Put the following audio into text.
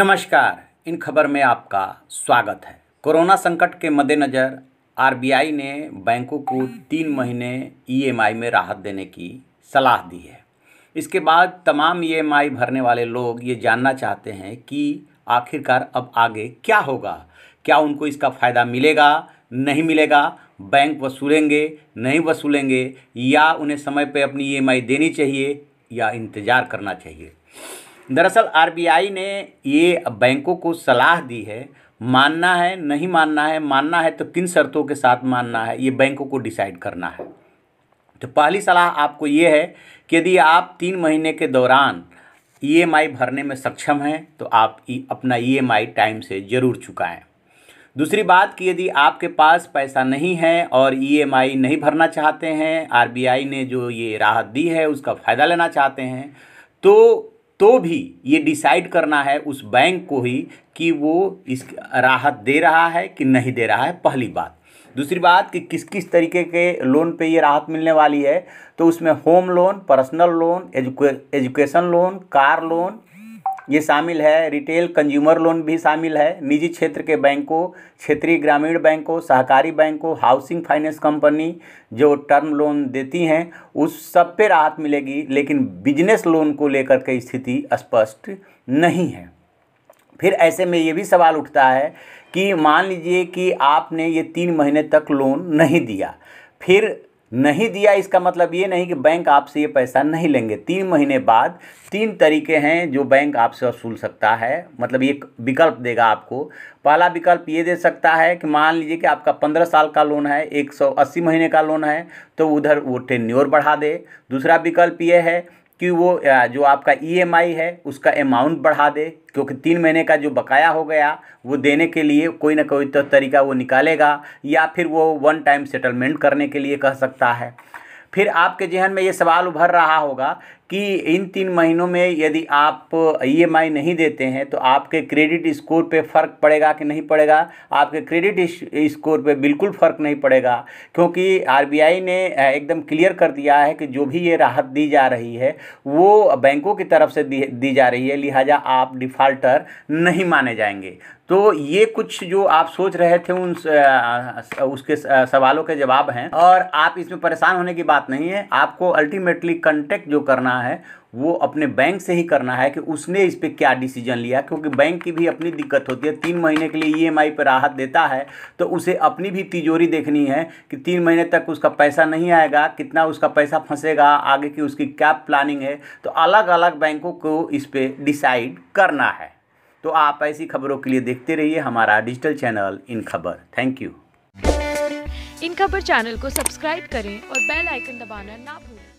नमस्कार इन खबर में आपका स्वागत है कोरोना संकट के मद्देनज़र आरबीआई ने बैंकों को तीन महीने ईएमआई में राहत देने की सलाह दी है इसके बाद तमाम ईएमआई भरने वाले लोग ये जानना चाहते हैं कि आखिरकार अब आगे क्या होगा क्या उनको इसका फ़ायदा मिलेगा नहीं मिलेगा बैंक वसूलेंगे नहीं वसूलेंगे या उन्हें समय पर अपनी ई देनी चाहिए या इंतज़ार करना चाहिए दरअसल आरबीआई ने ये बैंकों को सलाह दी है मानना है नहीं मानना है मानना है तो किन शर्तों के साथ मानना है ये बैंकों को डिसाइड करना है तो पहली सलाह आपको ये है कि यदि आप तीन महीने के दौरान ई भरने में सक्षम हैं तो आप अपना ई टाइम से ज़रूर चुकाएँ दूसरी बात कि यदि आपके पास पैसा नहीं है और ईएमआई नहीं भरना चाहते हैं आरबीआई ने जो ये राहत दी है उसका फ़ायदा लेना चाहते हैं तो तो भी ये डिसाइड करना है उस बैंक को ही कि वो इस राहत दे रहा है कि नहीं दे रहा है पहली बात दूसरी बात कि किस किस तरीके के लोन पे ये राहत मिलने वाली है तो उसमें होम लोन पर्सनल लोन एजुके एजुकेशन लोन कार लोन ये शामिल है रिटेल कंज्यूमर लोन भी शामिल है निजी क्षेत्र के बैंकों क्षेत्रीय ग्रामीण बैंकों सहकारी बैंकों हाउसिंग फाइनेंस कंपनी जो टर्म लोन देती हैं उस सब पे राहत मिलेगी लेकिन बिजनेस लोन को लेकर के स्थिति स्पष्ट नहीं है फिर ऐसे में ये भी सवाल उठता है कि मान लीजिए कि आपने ये तीन महीने तक लोन नहीं दिया फिर नहीं दिया इसका मतलब ये नहीं कि बैंक आपसे ये पैसा नहीं लेंगे तीन महीने बाद तीन तरीके हैं जो बैंक आपसे वसूल सकता है मतलब ये विकल्प देगा आपको पहला विकल्प ये दे सकता है कि मान लीजिए कि आपका पंद्रह साल का लोन है एक सौ अस्सी महीने का लोन है तो उधर वो टेन्योर बढ़ा दे दूसरा विकल्प ये है कि वो जो आपका ईएमआई e है उसका अमाउंट बढ़ा दे क्योंकि तीन महीने का जो बकाया हो गया वो देने के लिए कोई ना कोई तो तरीका वो निकालेगा या फिर वो वन टाइम सेटलमेंट करने के लिए कह सकता है फिर आपके जहन में ये सवाल उभर रहा होगा कि इन तीन महीनों में यदि आप ई e नहीं देते हैं तो आपके क्रेडिट स्कोर पे फ़र्क पड़ेगा कि नहीं पड़ेगा आपके क्रेडिट स्कोर पे बिल्कुल फ़र्क नहीं पड़ेगा क्योंकि आरबीआई ने एकदम क्लियर कर दिया है कि जो भी ये राहत दी जा रही है वो बैंकों की तरफ से दी, दी जा रही है लिहाजा आप डिफ़ाल्टर नहीं माने जाएंगे तो ये कुछ जो आप सोच रहे थे उन उसके सवालों के जवाब हैं और आप इसमें परेशान होने की बात नहीं है आपको अल्टीमेटली कंटेक्ट जो करना करना है वो अपने बैंक से ही करना है कि उसने इस पर क्या डिसीजन लिया क्योंकि बैंक की भी अपनी दिक्कत होती है तीन महीने के लिए ईएमआई e पर राहत देता है तो उसे अपनी भी तिजोरी देखनी है कि तीन महीने तक उसका पैसा नहीं आएगा कितना उसका पैसा फंसेगा आगे की उसकी क्या प्लानिंग है तो अलग अलग बैंकों को इस पर डिसाइड करना है तो आप ऐसी खबरों के लिए देखते रहिए हमारा डिजिटल चैनल इन खबर थैंक यू इन खबर चैनल को सब्सक्राइब करें और बेल आइकन दबाना ना भूलें